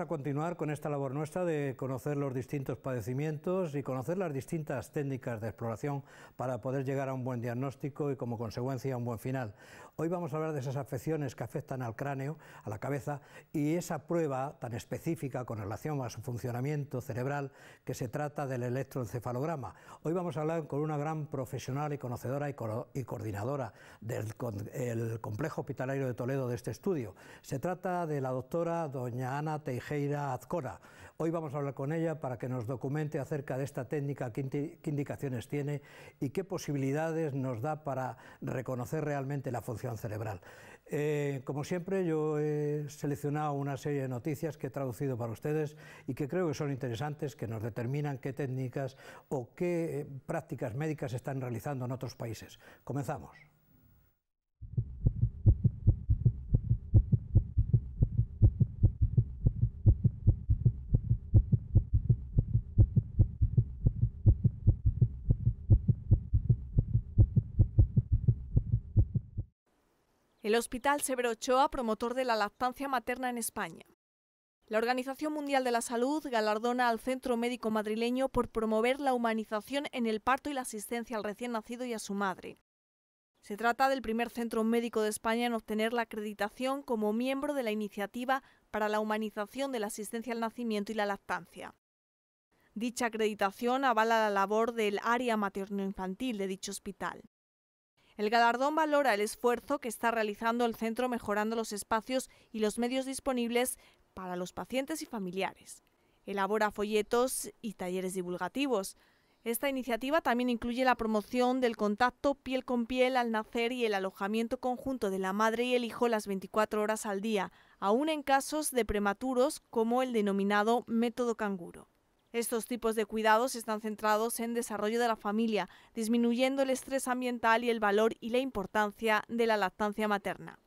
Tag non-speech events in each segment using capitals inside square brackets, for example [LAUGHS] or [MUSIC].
a continuar con esta labor nuestra de conocer los distintos padecimientos y conocer las distintas técnicas de exploración para poder llegar a un buen diagnóstico y como consecuencia a un buen final. Hoy vamos a hablar de esas afecciones que afectan al cráneo, a la cabeza, y esa prueba tan específica con relación a su funcionamiento cerebral que se trata del electroencefalograma. Hoy vamos a hablar con una gran profesional y conocedora y, coordinadora del complejo hospitalario de Toledo de este estudio. Se trata de la doctora doña Ana Teijeira Azcora. Hoy vamos a hablar con ella para que nos documente acerca de esta técnica, qué, indicaciones tiene y qué posibilidades nos da para reconocer realmente la función cerebral. Eh, como siempre, yo he seleccionado una serie de noticias que he traducido para ustedes y que creo que son interesantes, que nos determinan qué técnicas o qué eh, prácticas médicas se están realizando en otros países. Comenzamos. el Hospital Severo Ochoa, promotor de la lactancia materna en España. La Organización Mundial de la Salud galardona al Centro Médico Madrileño por promover la humanización en el parto y la asistencia al recién nacido y a su madre. Se trata del primer centro médico de España en obtener la acreditación como miembro de la iniciativa para la humanización de la asistencia al nacimiento y la lactancia. Dicha acreditación avala la labor del área materno-infantil de dicho hospital. El galardón valora el esfuerzo que está realizando el centro mejorando los espacios y los medios disponibles para los pacientes y familiares. Elabora folletos y talleres divulgativos. Esta iniciativa también incluye la promoción del contacto piel con piel al nacer y el alojamiento conjunto de la madre y el hijo las 24 horas al día, aún en casos de prematuros como el denominado método canguro. Estos tipos de cuidados están centrados en desarrollo de la familia, disminuyendo el estrés ambiental y el valor y la importancia de la lactancia materna.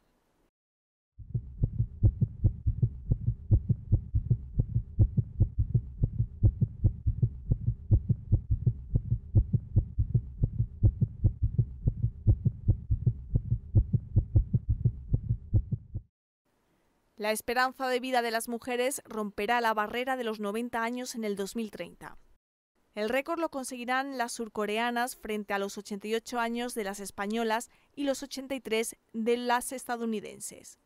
La esperanza de vida de las mujeres romperá la barrera de los 90 años en el 2030. El récord lo conseguirán las surcoreanas frente a los 88 años de las españolas y los 83 de las estadounidenses.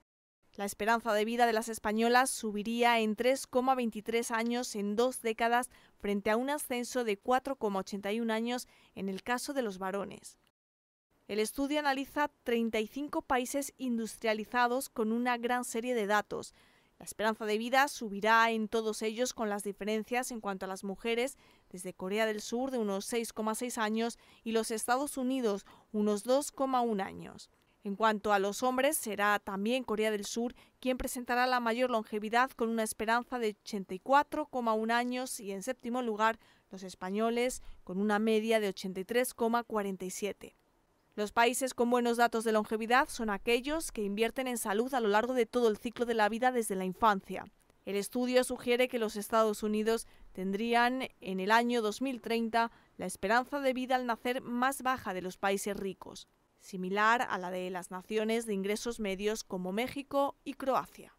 La esperanza de vida de las españolas subiría en 3,23 años en dos décadas frente a un ascenso de 4,81 años en el caso de los varones. El estudio analiza 35 países industrializados con una gran serie de datos. La esperanza de vida subirá en todos ellos con las diferencias en cuanto a las mujeres, desde Corea del Sur de unos 6,6 años y los Estados Unidos unos 2,1 años. En cuanto a los hombres, será también Corea del Sur quien presentará la mayor longevidad con una esperanza de 84,1 años y en séptimo lugar los españoles con una media de 83,47. Los países con buenos datos de longevidad son aquellos que invierten en salud a lo largo de todo el ciclo de la vida desde la infancia. El estudio sugiere que los Estados Unidos tendrían en el año 2030 la esperanza de vida al nacer más baja de los países ricos, similar a la de las naciones de ingresos medios como México y Croacia.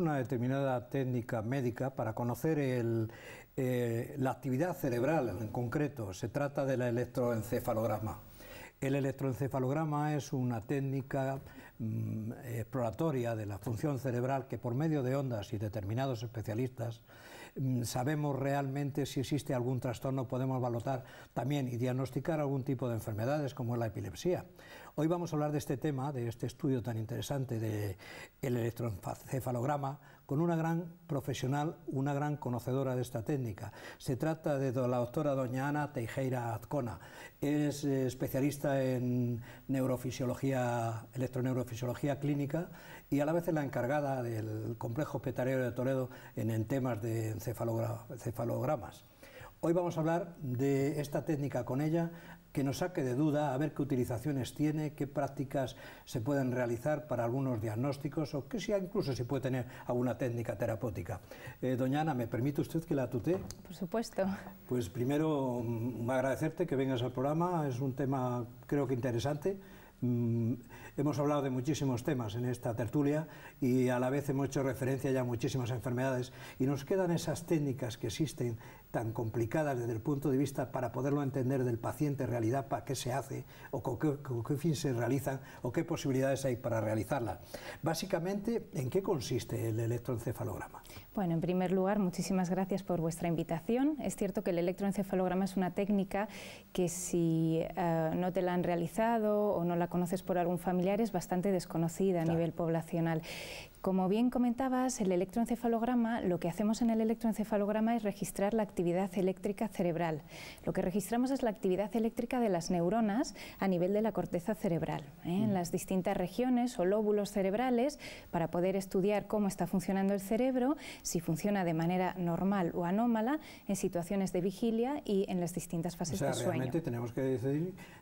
una determinada técnica médica para conocer eh, la actividad cerebral en concreto. Se trata del electroencefalograma. El electroencefalograma es una técnica mm, exploratoria de la función cerebral que por medio de ondas y determinados especialistas Mm, sabemos realmente si existe algún trastorno, podemos valorar también y diagnosticar algún tipo de enfermedades como es la epilepsia. Hoy vamos a hablar de este tema, de este estudio tan interesante del el electroencefalograma, con una gran profesional, una gran conocedora de esta técnica. Se trata de la doctora doña Ana Teijeira Azcona. Es eh, especialista en neurofisiología, electroneurofisiología clínica y a la vez es la encargada del complejo hospitalario de Toledo en, en temas de encefalogramas. Hoy vamos a hablar de esta técnica con ella, que nos saque de duda, a ver qué utilizaciones tiene, qué prácticas se pueden realizar para algunos diagnósticos o que sea incluso si puede tener alguna técnica terapéutica. Eh, doña Ana, ¿me permite usted que la tutee? Por supuesto. Pues primero mm, agradecerte que vengas al programa, es un tema creo que interesante. Mm, hemos hablado de muchísimos temas en esta tertulia y a la vez hemos hecho referencia ya a muchísimas enfermedades y nos quedan esas técnicas que existen tan complicadas desde el punto de vista para poderlo entender del paciente, realidad, para qué se hace, o con qué, con qué fin se realizan, o qué posibilidades hay para realizarla... Básicamente, ¿en qué consiste el electroencefalograma? Bueno, en primer lugar, muchísimas gracias por vuestra invitación. Es cierto que el electroencefalograma es una técnica que si eh, no te la han realizado o no la conoces por algún familiar es bastante desconocida a nivel poblacional. Como bien comentabas, el electroencefalograma, lo que hacemos en el electroencefalograma es registrar la actividad eléctrica cerebral. Lo que registramos es la actividad eléctrica de las neuronas a nivel de la corteza cerebral, ¿eh? en mm. las distintas regiones o lóbulos cerebrales, para poder estudiar cómo está funcionando el cerebro si funciona de manera normal o anómala, en situaciones de vigilia y en las distintas fases o sea, Realmente tenemos que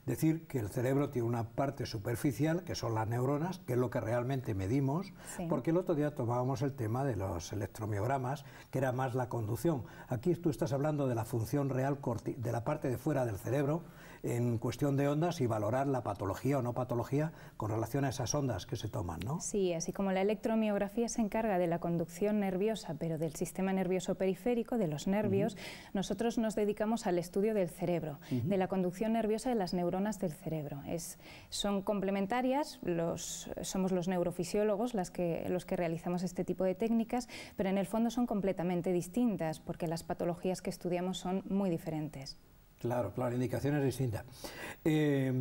decir, que el cerebro tiene una parte superficial, que son las neuronas, que es lo que realmente medimos, porque el otro día tomábamos el tema de los electromiogramas, que era más la conducción. Aquí tú estás hablando de la función real de la parte de fuera del cerebro en cuestión de ondas y valorar la patología o no patología con relación a esas ondas que se toman, ¿no? Sí, así como la electromiografía se encarga de la conducción nerviosa pero del sistema nervioso periférico, de los nervios, nosotros nos dedicamos al estudio del cerebro, de la conducción nerviosa de las neuronas del cerebro. Es, son complementarias, los, somos los neurofisiólogos las que, los que realizamos este tipo de técnicas, pero en el fondo son completamente distintas porque las patologías que estudiamos son muy diferentes. Claro, claro, indicaciones distintas. distinta. Eh,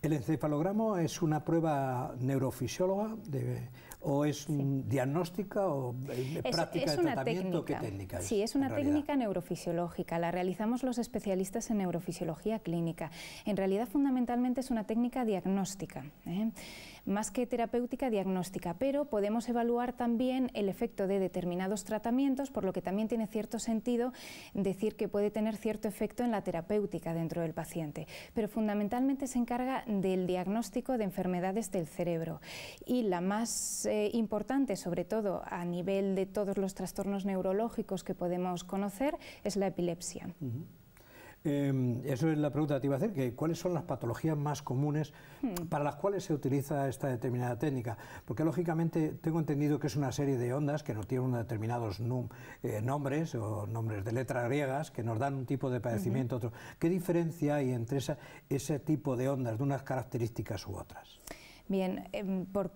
el encefalogramo es una prueba neurofisióloga de ¿O es diagnóstica o eh, es, práctica es de tratamiento? Técnica. ¿Qué técnica Sí, es una técnica neurofisiológica. La realizamos los especialistas en neurofisiología clínica. En realidad, fundamentalmente, es una técnica diagnóstica. ¿eh? más que terapéutica, diagnóstica, pero podemos evaluar también el efecto de determinados tratamientos, por lo que también tiene cierto sentido decir que puede tener cierto efecto en la terapéutica dentro del paciente, pero fundamentalmente se encarga del diagnóstico de enfermedades del cerebro y la más eh, importante, sobre todo a nivel de todos los trastornos neurológicos que podemos conocer, es la epilepsia. Em, eso es la pregunta que te iba a hacer, que cuáles son las patologías más comunes hmm. para las cuales se utiliza esta determinada técnica. Porque lógicamente tengo entendido que es una serie de ondas que no tienen determinados eh, nombres o nombres de letras griegas que nos dan un tipo de padecimiento, otro. ¿Qué diferencia hay entre ese tipo de ondas de unas características u otras? Bien, em, por,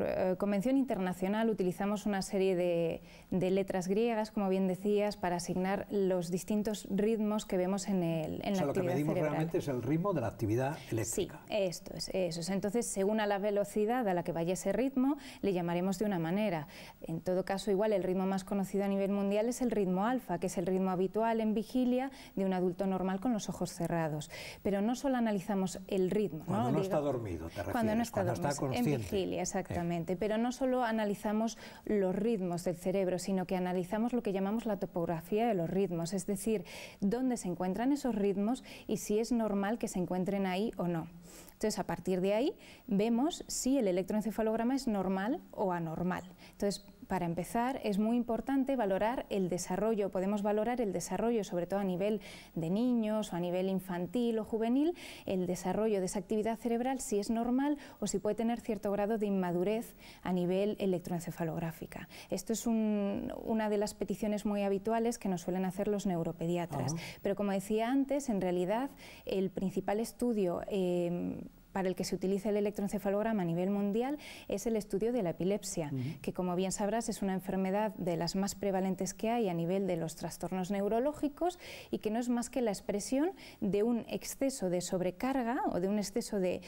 eh, convención internacional utilizamos una serie de, letras griegas, como bien decías, para asignar los distintos ritmos que vemos en, el, en o sea, lo que medimos realmente es el ritmo de la actividad eléctrica. Sí, esto es, eso Entonces, según a la velocidad a la que vaya ese ritmo, le llamaremos de una manera. En todo caso, igual el ritmo más conocido a nivel mundial es el ritmo alfa, que es el ritmo habitual en vigilia de un adulto normal con los ojos cerrados. Pero no solo analizamos el ritmo. Cuando no, está dormido, te refieres no está, en vigilia, exactamente. Pero no solo analizamos los ritmos del cerebro, sino que analizamos lo que llamamos la topografía de los ritmos, es decir, dónde se encuentran esos ritmos y si es normal que se encuentren ahí o no. Entonces, a partir de ahí, vemos si el electroencefalograma es normal o anormal. Entonces, para empezar, es muy importante valorar el desarrollo. Podemos valorar el desarrollo, sobre todo a nivel de niños o a nivel infantil o juvenil, el desarrollo de esa actividad cerebral, si es normal o si puede tener cierto grado de inmadurez a nivel electroencefalográfica. Esto es una de las peticiones muy habituales que nos suelen hacer los neuropediatras. Ah. Pero como decía antes, en realidad el principal estudio eh, para el que se utiliza el electroencefalograma a nivel mundial es el estudio de la epilepsia, que como bien sabrás es una enfermedad de las más prevalentes que hay a nivel de los trastornos neurológicos y que no es más que la expresión de un exceso de sobrecarga o de un exceso de,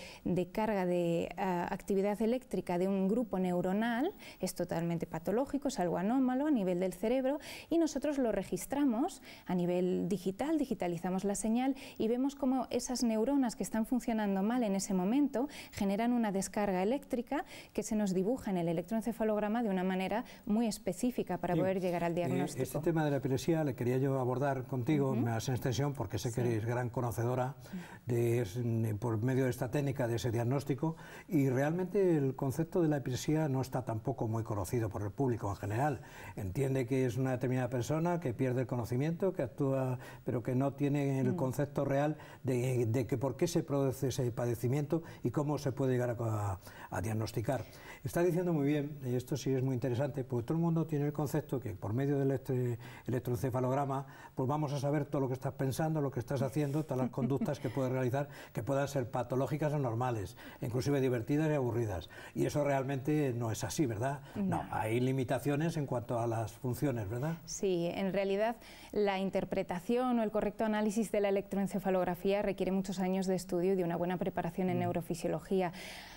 carga de ah, actividad eléctrica de un grupo neuronal, es totalmente patológico, es algo anómalo a nivel del cerebro y nosotros lo registramos a nivel digital, digitalizamos la señal y vemos cómo esas neuronas que están funcionando mal en ese momento generan una descarga eléctrica que se nos dibuja en el electroencefalograma de una manera muy específica para poder llegar al eh, diagnóstico. este tema de la epilepsia le quería yo abordar contigo, me haces extensión porque sé que eres gran conocedora por medio de esta técnica, de ese diagnóstico, y realmente el concepto de la epilepsia no está tampoco muy conocido por el público en general. Entiende que es una determinada persona que pierde el conocimiento, que actúa, pero que no tiene el mm. concepto real de, que por qué se produce ese padecimiento y cómo se puede llegar a, diagnosticar. Está diciendo muy bien, y esto sí es muy interesante, porque todo el mundo tiene el concepto que por medio del electroencefalograma, pues vamos a saber todo lo que estás pensando, lo que estás haciendo, todas las conductas que puedes realizar que puedan ser patológicas o normales, inclusive divertidas y aburridas. Y eso realmente no es así, ¿verdad? No, hay limitaciones en cuanto a las funciones, ¿verdad? Sí, en realidad la interpretación o el correcto análisis de la electroencefalografía requiere muchos años de estudio y de una buena preparación en mm. neurofisiología.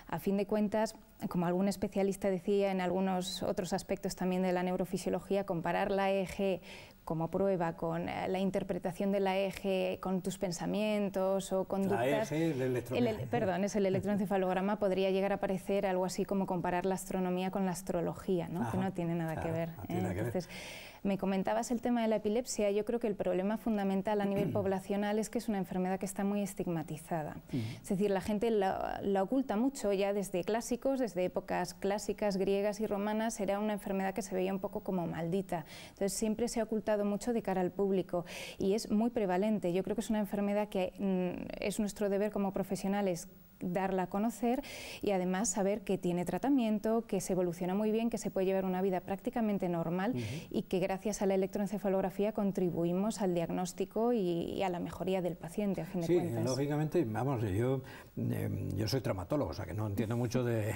A fin de cuentas, como algún especialista decía en algunos otros aspectos también de la neurofisiología, comparar la eje como prueba con eh, la interpretación de la eje con tus pensamientos o conductas... La EEG, el electroencefalograma. perdón, es el electroencefalograma, podría llegar a parecer algo así como comparar la astronomía con la astrología, ¿no? que no tiene nada que ver. ¿eh? que ver. Me comentabas el tema de la epilepsia. Yo creo que el problema fundamental a nivel [CLEARS THROAT] poblacional es que es una enfermedad que está muy estigmatizada. Es decir, la gente la, oculta mucho ya desde clásicos, desde épocas clásicas griegas y romanas, era una enfermedad que se veía un poco como maldita. Entonces siempre se ha ocultado mucho de cara al público y es muy prevalente. Yo creo que es una enfermedad que mm, es nuestro deber como profesionales darla a conocer y además saber que tiene tratamiento, que se evoluciona muy bien, que se puede llevar una vida prácticamente normal y que gracias a la electroencefalografía contribuimos al diagnóstico y, a la mejoría del paciente, a fin de sí, lógicamente, vamos, yo, em, yo soy traumatólogo, o sea que no entiendo mucho [LAUGHS] de,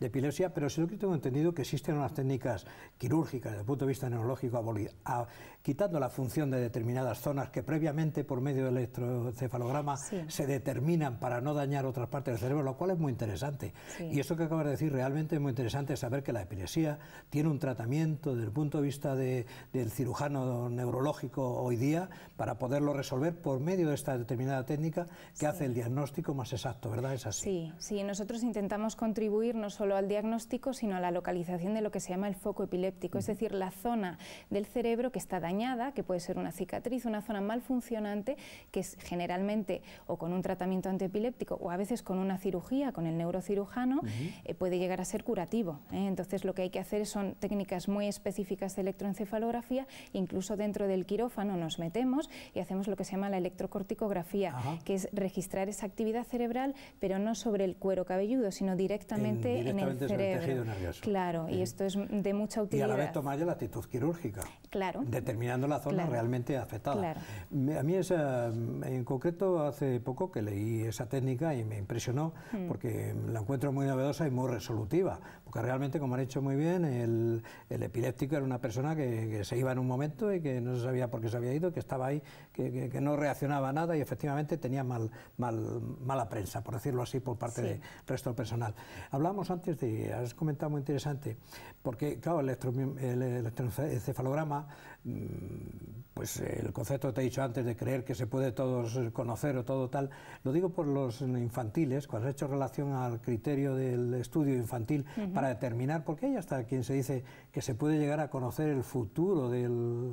epilepsia, pero sí que tengo entendido que existen unas técnicas quirúrgicas desde el punto de vista neurológico a, quitando la función de determinadas zonas que previamente por medio del electrocefalograma se determinan para no dañar otras partes del cerebro, lo cual es muy interesante. Y eso que acabas de decir realmente es muy interesante saber que la epilepsia tiene un tratamiento desde el punto de vista del cirujano neurológico hoy día para poderlo resolver por medio de esta determinada técnica que hace el diagnóstico más exacto, ¿verdad? Es así. Sí, sí, nosotros intentamos contribuir no solo al diagnóstico, sino a la localización de lo que se llama el foco epiléptico, es decir, la zona del cerebro que está dañada que puede ser una cicatriz, una zona mal funcionante, que es generalmente o con un tratamiento antiepiléptico o a veces con una cirugía, con el neurocirujano, eh, puede llegar a ser curativo. ¿eh? Entonces lo que hay que hacer son técnicas muy específicas de electroencefalografía, incluso dentro del quirófano nos metemos y hacemos lo que se llama la electrocorticografía, que es registrar esa actividad cerebral, pero no sobre el cuero cabelludo, sino directamente en, el cerebro. tejido nervioso. Claro, y esto es de mucha utilidad. Y a la vez tomar la actitud quirúrgica. Claro la zona realmente afectada. A mí esa, mm, en concreto hace poco que leí esa técnica y me impresionó hmm. porque la encuentro muy novedosa y muy resolutiva, porque realmente, como han hecho muy bien, el, epiléptico era una persona que, se iba en un momento y que no se sabía por qué se había ido, que estaba ahí, que, no reaccionaba nada y efectivamente tenía mal, mala prensa, por decirlo así, por parte del resto del personal. Hablábamos antes de, has comentado muy interesante, porque claro, el, electro, electroencefalograma... Mm, pues eh, el concepto que te he dicho antes de creer que se puede todos conocer o todo tal, lo digo por los infantiles, cuando has hecho relación al criterio del estudio infantil para determinar, porque hay hasta quien se dice que se puede llegar a conocer el futuro del,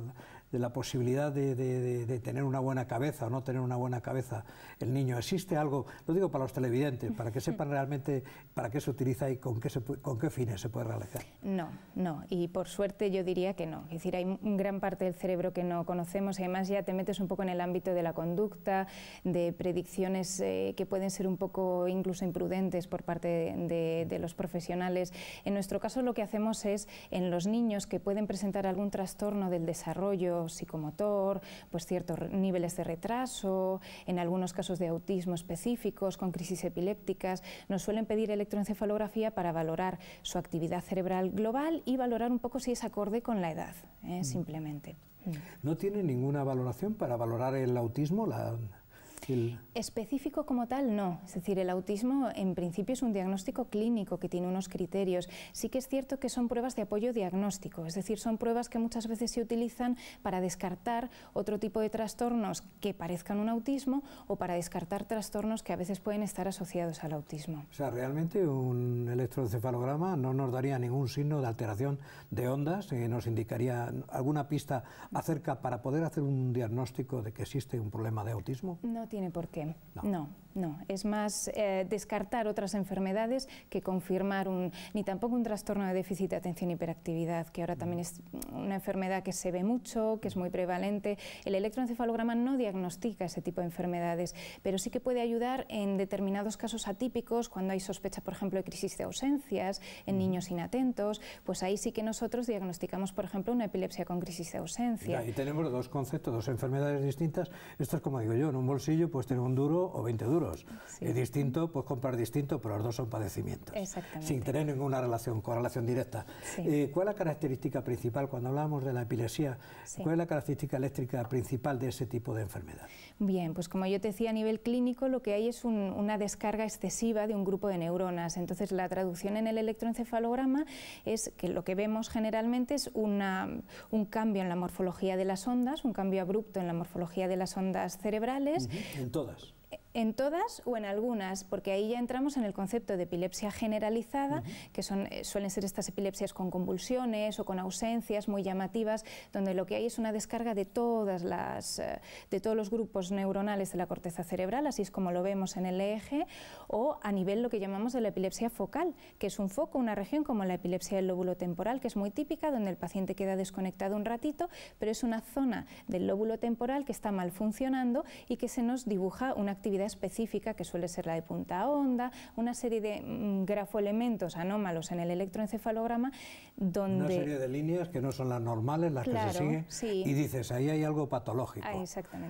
de la posibilidad de, tener una buena cabeza o no tener una buena cabeza el niño. ¿Existe algo, lo digo para los televidentes, para que sepan [LAUGHS] realmente para qué se utiliza y con qué, con qué fines se puede realizar? No, no, y por suerte yo diría que no. Es decir, hay gran parte del cerebro que no conocemos y además ya te metes un poco en el ámbito de la conducta, de predicciones eh, que pueden ser un poco incluso imprudentes por parte de, de los profesionales. En nuestro caso lo que hacemos es en los niños que pueden presentar algún trastorno del desarrollo, psicomotor, pues ciertos niveles de retraso, en algunos casos de autismo específicos, con crisis epilépticas, nos suelen pedir electroencefalografía para valorar su actividad cerebral global y valorar un poco si es acorde con la edad, ¿eh? mm. simplemente. ¿No tiene ninguna valoración para valorar el autismo, la Específico como tal, no. Es decir, el autismo en principio es un diagnóstico clínico que tiene unos criterios. Sí que es cierto que son pruebas de apoyo diagnóstico, es decir, son pruebas que muchas veces se utilizan para descartar otro tipo de trastornos que parezcan un autismo o para descartar trastornos que a veces pueden estar asociados al autismo. O sea, realmente un electroencefalograma no nos daría ningún signo de alteración de ondas, eh, nos indicaría alguna pista acerca para poder hacer un diagnóstico de que existe un problema de autismo tiene por qué. No. No, es más eh, descartar otras enfermedades que confirmar un, ni tampoco un trastorno de déficit de atención y hiperactividad, que ahora también mm. es una enfermedad que se ve mucho, que es muy prevalente. El electroencefalograma no diagnostica ese tipo de enfermedades, pero sí que puede ayudar en determinados casos atípicos, cuando hay sospecha, por ejemplo, de crisis de ausencias en mm. niños inatentos, pues ahí sí que nosotros diagnosticamos, por ejemplo, una epilepsia con crisis de ausencia. Y tenemos dos conceptos, dos enfermedades distintas. Esto es como digo yo, en un bolsillo pues tener un duro o 20 duros es distinto, pues comprar distinto, pero los dos son padecimientos. Exactamente. Sin tener ninguna relación, correlación directa. Eh, ¿Cuál es la característica principal cuando hablamos de la epilepsia? ¿Cuál es la característica eléctrica principal de ese tipo de enfermedad? Bien, pues como yo te decía, a nivel clínico lo que hay es una descarga excesiva de un grupo de neuronas. Entonces la traducción en el electroencefalograma es que lo que vemos generalmente es una, un cambio en la morfología de las ondas, un cambio abrupto en la morfología de las ondas cerebrales. En todas en todas o en algunas, porque ahí ya entramos en el concepto de epilepsia generalizada, que son, eh, suelen ser estas epilepsias con convulsiones o con ausencias muy llamativas, donde lo que hay es una descarga de, todas las, eh, de todos los grupos neuronales de la corteza cerebral, así es como lo vemos en el eje, o a nivel lo que llamamos de la epilepsia focal, que es un foco, una región como la epilepsia del lóbulo temporal, que es muy típica, donde el paciente queda desconectado un ratito, pero es una zona del lóbulo temporal que está mal funcionando y que se nos dibuja una actividad específica que suele ser la de punta onda, una serie de mm, grafoelementos anómalos en el electroencefalograma donde... Una serie de líneas que no son las normales, las que se siguen, y dices, ahí hay algo patológico.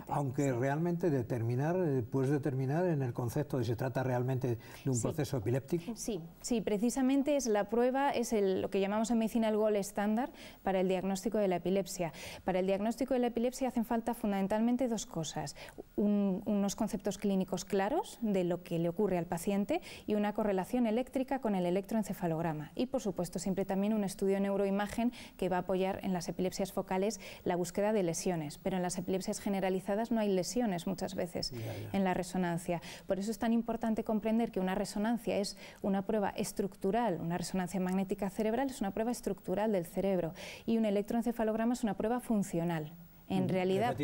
Aunque realmente determinar, eh, puedes determinar en el concepto de si se trata realmente de un proceso epiléptico. Sí, sí, precisamente es la prueba, es lo que llamamos en medicina el gol estándar para el diagnóstico de la epilepsia. Para el diagnóstico de la epilepsia hacen falta fundamentalmente dos cosas, unos conceptos clínicos claros de lo que le ocurre al paciente y una correlación eléctrica con el electroencefalograma. Y por supuesto siempre también un estudio neuroimagen que va a apoyar en las epilepsias focales la búsqueda de lesiones. Pero en las epilepsias generalizadas no hay lesiones muchas veces en la resonancia. Por eso es tan importante comprender que una resonancia es una prueba estructural, una resonancia magnética cerebral es una prueba estructural del cerebro y un electroencefalograma es una prueba funcional en realidad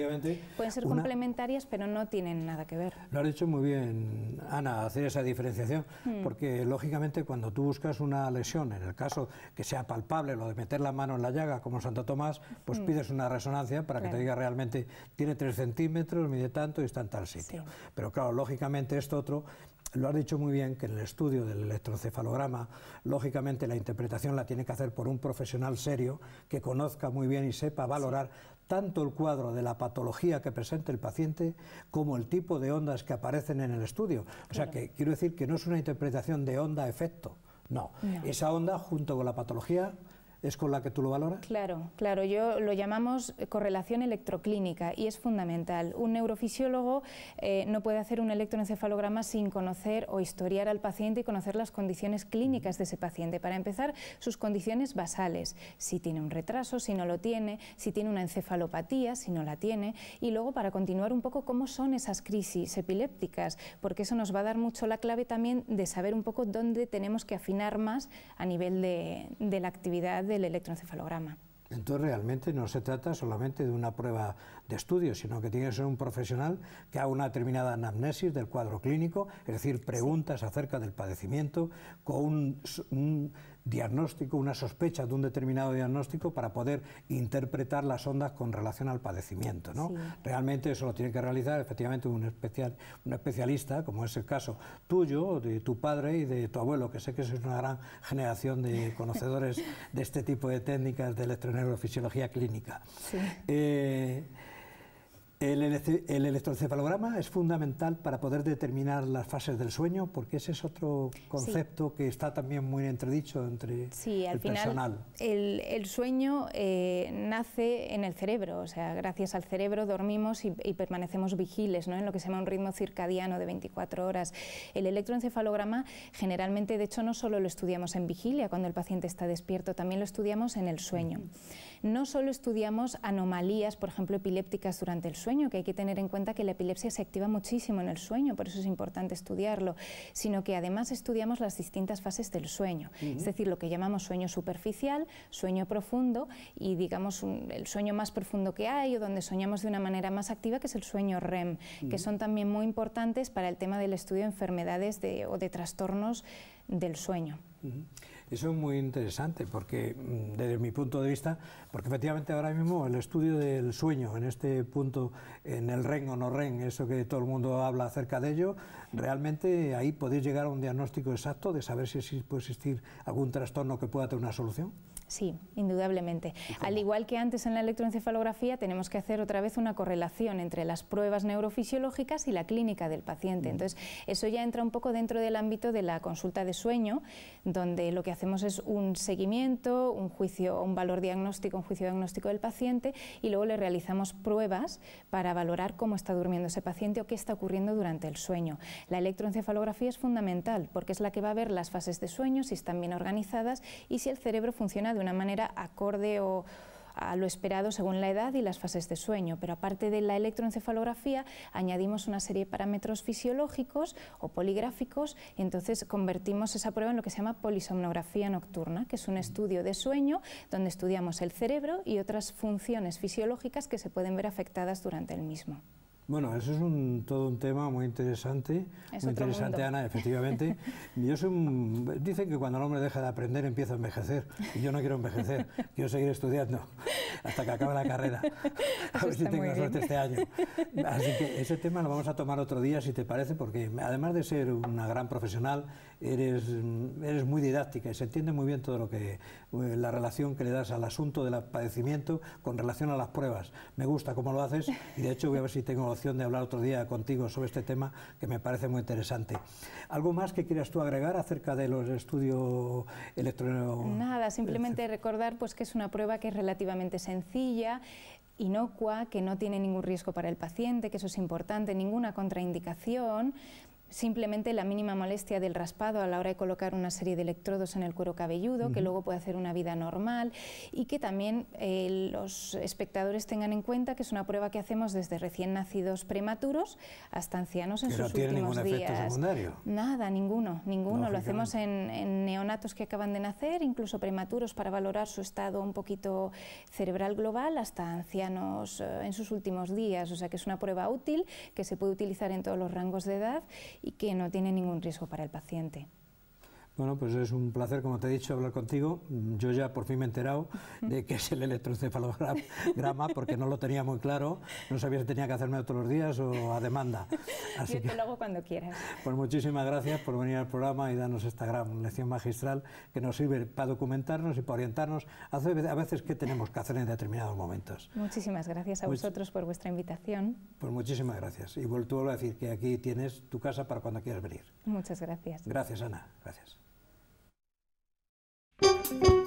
pueden ser complementarias, pero no tienen nada que ver. Lo has dicho muy bien, Ana, hacer esa diferenciación, hmm. porque lógicamente cuando tú buscas una lesión, en el caso que sea palpable, lo de meter la mano en la llaga, como Santo Tomás, pues hmm. pides una resonancia para que te diga realmente tiene tres centímetros, mide tanto y está en tal sitio. Pero claro, lógicamente esto otro lo has dicho muy bien que en el estudio del electrocefalograma, lógicamente la interpretación la tiene que hacer por un profesional serio que conozca muy bien y sepa valorar tanto el cuadro de la patología que presenta el paciente como el tipo de ondas que aparecen en el estudio. O sea que quiero decir que no es una interpretación de onda-efecto. No. no, esa onda junto con la patología es con la que tú lo valoras? Claro, claro, yo lo llamamos eh, correlación electroclínica y es fundamental. Un neurofisiólogo eh, no puede hacer un electroencefalograma sin conocer o historiar al paciente y conocer las condiciones clínicas de ese paciente. Para empezar, sus condiciones basales, si tiene un retraso, si no lo tiene, si tiene una encefalopatía, si no la tiene, y luego para continuar un poco cómo son esas crisis epilépticas, porque eso nos va a dar mucho la clave también de saber un poco dónde tenemos que afinar más a nivel de la actividad del electroencefalograma. Entonces realmente no se trata solamente de una prueba de estudio, sino que tiene que ser un profesional que haga una determinada anamnesis del cuadro clínico, es decir, preguntas acerca del padecimiento, con un diagnóstico, una sospecha de un determinado diagnóstico para poder interpretar las ondas con relación al padecimiento. ¿no? Realmente eso lo tiene que realizar efectivamente un, especial, un especialista, como es el caso tuyo, de tu padre y de tu abuelo, que sé que es una gran generación de [LAUGHS] conocedores de este tipo de técnicas de electroneurofisiología clínica. Eh, el, electroencefalograma es fundamental para poder determinar las fases del sueño, porque ese es otro concepto que está también muy entredicho entre sí, al final, El, sueño eh, nace en el cerebro, o sea, gracias al cerebro dormimos y, permanecemos vigiles, ¿no? en lo que se llama un ritmo circadiano de 24 horas. El electroencefalograma generalmente, de hecho, no solo lo estudiamos en vigilia cuando el paciente está despierto, también lo estudiamos en el sueño. No solo estudiamos anomalías, por ejemplo, epilépticas durante el sueño, que hay que tener en cuenta que la epilepsia se activa muchísimo en el sueño, por eso es importante estudiarlo, sino que además estudiamos las distintas fases del sueño, es decir, lo que llamamos sueño superficial, sueño profundo y digamos el sueño más profundo que hay o donde soñamos de una manera más activa, que es el sueño REM, que son también muy importantes para el tema del estudio de enfermedades o de trastornos del sueño. Eso es muy interesante porque, mm, desde mi punto de vista, porque efectivamente ahora mismo el estudio del sueño en este punto, en el REN o no REN, eso que todo el mundo habla acerca de ello, realmente ahí podéis llegar a un diagnóstico exacto de saber si puede existir algún trastorno que pueda tener una solución. Sí, indudablemente. Al igual que antes en la electroencefalografía, tenemos que hacer otra vez una correlación entre las pruebas neurofisiológicas y la clínica del paciente. Mm. Entonces, eso ya entra un poco dentro del ámbito de la consulta de sueño, donde lo que hacemos es un seguimiento, un juicio, un valor diagnóstico, un juicio diagnóstico del paciente y luego le realizamos pruebas para valorar cómo está durmiendo ese paciente o qué está ocurriendo durante el sueño. La electroencefalografía es fundamental porque es la que va a ver las fases de sueño, si están bien organizadas y si el cerebro funciona de una manera acorde o a lo esperado según la edad y las fases de sueño, pero aparte de la electroencefalografía añadimos una serie de parámetros fisiológicos o poligráficos y entonces convertimos esa prueba en lo que se llama polisomnografía nocturna, que es un estudio de sueño donde estudiamos el cerebro y otras funciones fisiológicas que se pueden ver afectadas durante el mismo. Bueno, eso es todo un tema muy interesante, muy interesante Ana, efectivamente. [LAUGHS] yo soy dicen que cuando el hombre deja de aprender empieza a envejecer y yo no quiero envejecer, quiero seguir estudiando hasta que acabe la carrera. a ver si tengo suerte este año. Así que ese tema lo vamos a tomar otro día si te parece, porque además de ser una gran profesional, eres, eres muy didáctica y se entiende muy bien todo lo que eh, la relación que le das al asunto del padecimiento con relación a las pruebas. Me gusta cómo lo haces y de hecho voy a ver si tengo de hablar otro día contigo sobre este tema que me parece muy interesante. ¿Algo más que quieras tú agregar acerca de los estudios electrónicos? Nada, simplemente recordar pues, que es una prueba que es relativamente sencilla, inocua, que no tiene ningún riesgo para el paciente, que eso es importante, ninguna contraindicación, simplemente la mínima molestia del raspado a la hora de colocar una serie de electrodos en el cuero cabelludo, que luego puede hacer una vida normal y que también eh, los espectadores tengan en cuenta que es una prueba que hacemos desde recién nacidos prematuros hasta ancianos en sus no tiene últimos días. Efecto secundario. Nada, ninguno, ninguno. Lo hacemos en, neonatos que acaban de nacer, incluso prematuros para valorar su estado un poquito cerebral global, hasta ancianos eh, en sus últimos días. O sea que es una prueba útil que se puede utilizar en todos los rangos de edad y que no tiene ningún riesgo para el paciente. Bueno, pues es un placer, como te he dicho, hablar contigo. Yo ya por fin me he enterado de qué es el electroencefalograma, [LAUGHS] porque no lo tenía muy claro. No sabía si tenía que hacerme todos los días o a demanda. [LAUGHS] Así Yo te lo hago cuando quieras. Pues muchísimas gracias por venir al programa y darnos esta gran lección magistral que nos sirve para documentarnos y para orientarnos a veces que tenemos que hacer en determinados momentos. Muchísimas gracias a vosotros por vuestra invitación. Pues muchísimas gracias. Y vuelvo a decir que aquí tienes tu casa para cuando quieras venir. Muchas gracias. Gracias, Ana. Gracias. thank you